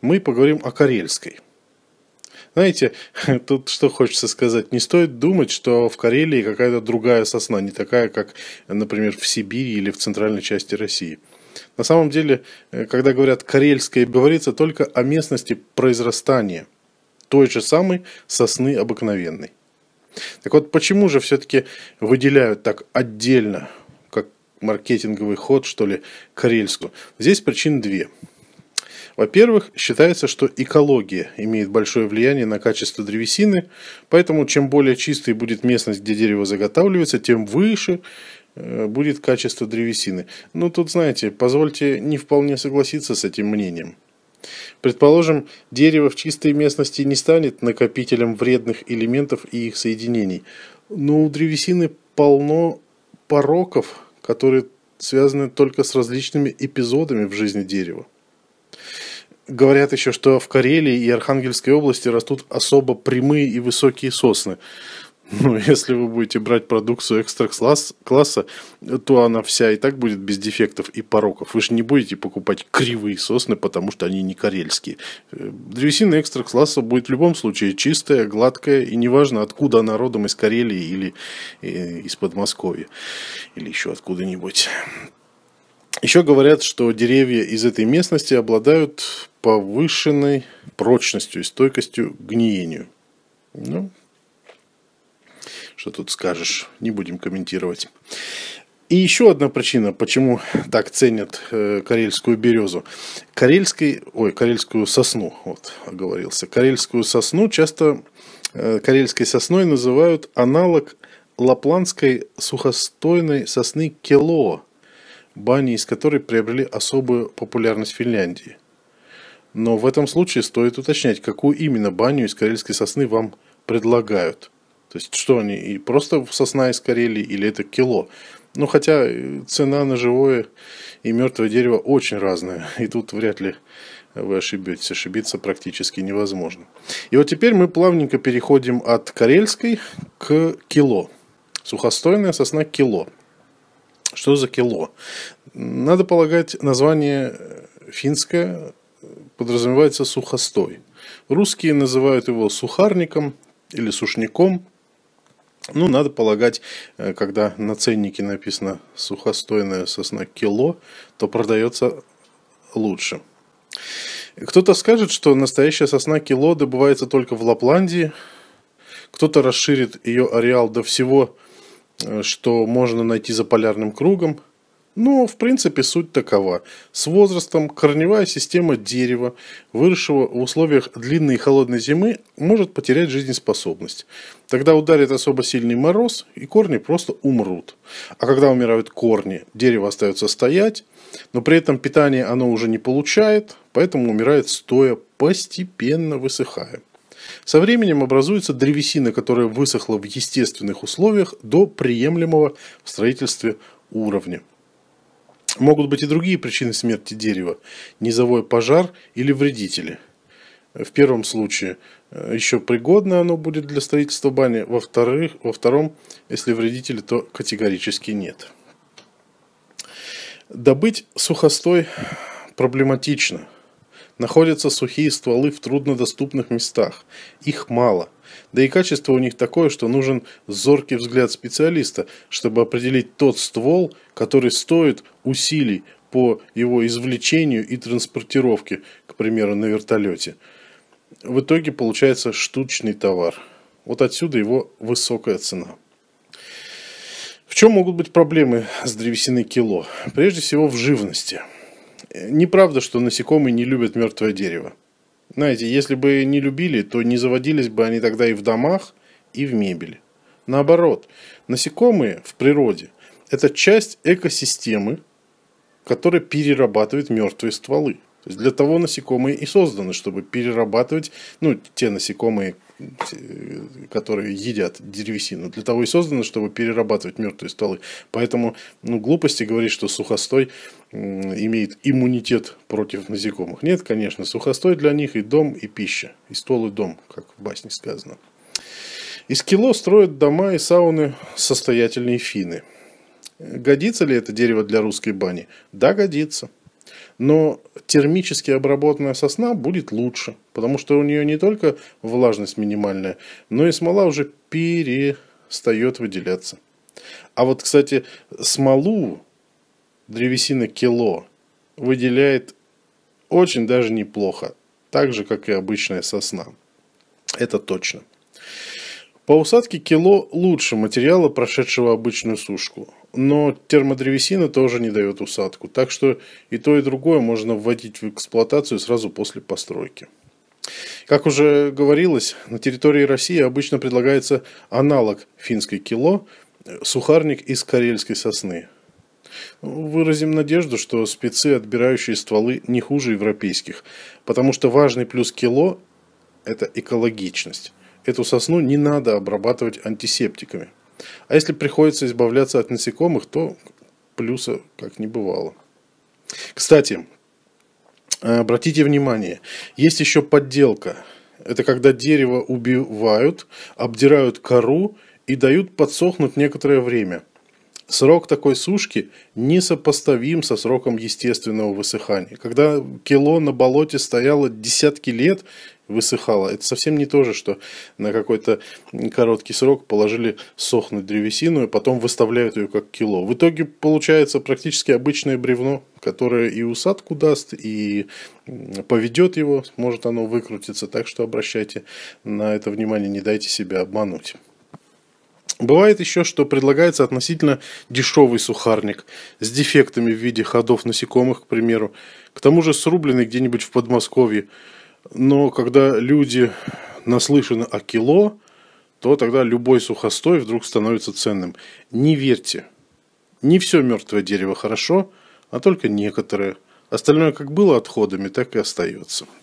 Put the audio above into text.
мы поговорим о Карельской. Знаете, тут что хочется сказать, не стоит думать, что в Карелии какая-то другая сосна, не такая, как, например, в Сибири или в центральной части России. На самом деле, э, когда говорят «карельская», говорится только о местности произрастания той же самой сосны обыкновенной. Так вот, почему же все-таки выделяют так отдельно, как маркетинговый ход, что ли, карельскую? Здесь причин две – во-первых, считается, что экология имеет большое влияние на качество древесины, поэтому чем более чистой будет местность, где дерево заготавливается, тем выше э, будет качество древесины. Но ну, тут, знаете, позвольте не вполне согласиться с этим мнением. Предположим, дерево в чистой местности не станет накопителем вредных элементов и их соединений, но у древесины полно пороков, которые связаны только с различными эпизодами в жизни дерева говорят еще, что в Карелии и Архангельской области растут особо прямые и высокие сосны. Ну, если вы будете брать продукцию экстра класса, то она вся и так будет без дефектов и пороков. Вы же не будете покупать кривые сосны, потому что они не карельские. Э, древесина экстра класса будет в любом случае чистая, гладкая, и неважно, откуда она родом, из Карелии или э, из Подмосковья, или еще откуда-нибудь. Еще говорят, что деревья из этой местности обладают повышенной прочностью и стойкостью к гниению. Ну, что тут скажешь, не будем комментировать. И еще одна причина, почему так ценят э, карельскую березу. Карельский, ой, карельскую сосну, вот, оговорился. Карельскую сосну часто э, карельской сосной называют аналог лапландской сухостойной сосны келоа бани из которой приобрели особую популярность в Финляндии. Но в этом случае стоит уточнять, какую именно баню из карельской сосны вам предлагают. То есть, что они, и просто сосна из Карелии, или это кило. Ну, хотя э, цена на живое и мертвое дерево очень разная, и тут вряд ли вы ошибетесь. Ошибиться практически невозможно. И вот теперь мы плавненько переходим от карельской к кило. Сухостойная сосна кило – что за кило? Надо полагать, название э, финское э, подразумевается сухостой. Русские называют его сухарником или сушником. Ну, надо полагать, э, когда на ценнике написано сухостойная сосна кило, то продается лучше. Кто-то скажет, что настоящая сосна кило добывается только в Лапландии. Кто-то расширит ее ареал до всего Э, что можно найти за полярным кругом. Но, ну, в принципе, суть такова. С возрастом корневая система дерева, выросшего в условиях длинной и холодной зимы, может потерять жизнеспособность. Тогда ударит особо сильный мороз, и корни просто умрут. А когда умирают корни, дерево остается стоять, но при этом питание оно уже не получает, поэтому умирает стоя, постепенно высыхая. Со временем образуется древесина, которая высохла в естественных условиях до приемлемого в строительстве уровня. Могут быть и другие причины смерти дерева – низовой пожар или вредители. В первом случае э, еще пригодно оно будет для строительства бани, во, вторых, во втором, если вредители, то категорически нет. Добыть сухостой проблематично – Находятся сухие стволы в труднодоступных местах. Их мало. Да и качество у них такое, что нужен зоркий взгляд специалиста, чтобы определить тот ствол, который стоит усилий по его извлечению и транспортировке, к примеру, на вертолете. В итоге получается штучный товар. Вот отсюда его высокая цена. В чем могут быть проблемы с древесиной кило? Прежде всего в живности. Неправда, что насекомые не любят мертвое дерево. Знаете, если бы не любили, то не заводились бы они тогда и в домах, и в мебели. Наоборот, насекомые в природе – это часть экосистемы, которая перерабатывает мертвые стволы. То есть для того насекомые и созданы, чтобы перерабатывать, ну, те насекомые, которые едят деревесину, для того и созданы, чтобы перерабатывать мертвые стволы. Поэтому, ну, глупости говорить, что сухостой имеет иммунитет против насекомых. Нет, конечно, сухостой для них и дом, и пища, и стол, и дом, как в басне сказано. Из кило строят дома и сауны состоятельные финны. Годится ли это дерево для русской бани? Да, годится но термически обработанная сосна будет лучше, потому что у нее не только влажность минимальная, но и смола уже перестает выделяться. А вот, кстати, смолу древесина кило выделяет очень даже неплохо, так же, как и обычная сосна. Это точно. По усадке кило лучше материала, прошедшего обычную сушку. Но термодревесина тоже не дает усадку, так что и то, и другое можно вводить в эксплуатацию сразу после постройки. Как уже говорилось, на территории России обычно предлагается аналог финской кило – сухарник из карельской сосны. Выразим надежду, что спецы, отбирающие стволы, не хуже европейских, потому что важный плюс кило – это экологичность. Эту сосну не надо обрабатывать антисептиками. А если приходится избавляться от насекомых, то плюса как не бывало. Кстати, обратите внимание, есть еще подделка. Это когда дерево убивают, обдирают кору и дают подсохнуть некоторое время. Срок такой сушки несопоставим со сроком естественного высыхания. Когда кило на болоте стояло десятки лет, высыхала. Это совсем не то же, что на какой-то короткий срок положили сохнуть древесину и потом выставляют ее как кило. В итоге получается практически обычное бревно, которое и усадку даст, и поведет его, может оно выкрутиться. Так что обращайте на это внимание, не дайте себя обмануть. Бывает еще, что предлагается относительно дешевый сухарник с дефектами в виде ходов насекомых, к примеру, к тому же срубленный где-нибудь в Подмосковье. Но когда люди наслышаны о кило, то тогда любой сухостой вдруг становится ценным. Не верьте. Не все мертвое дерево хорошо, а только некоторые. Остальное как было отходами, так и остается.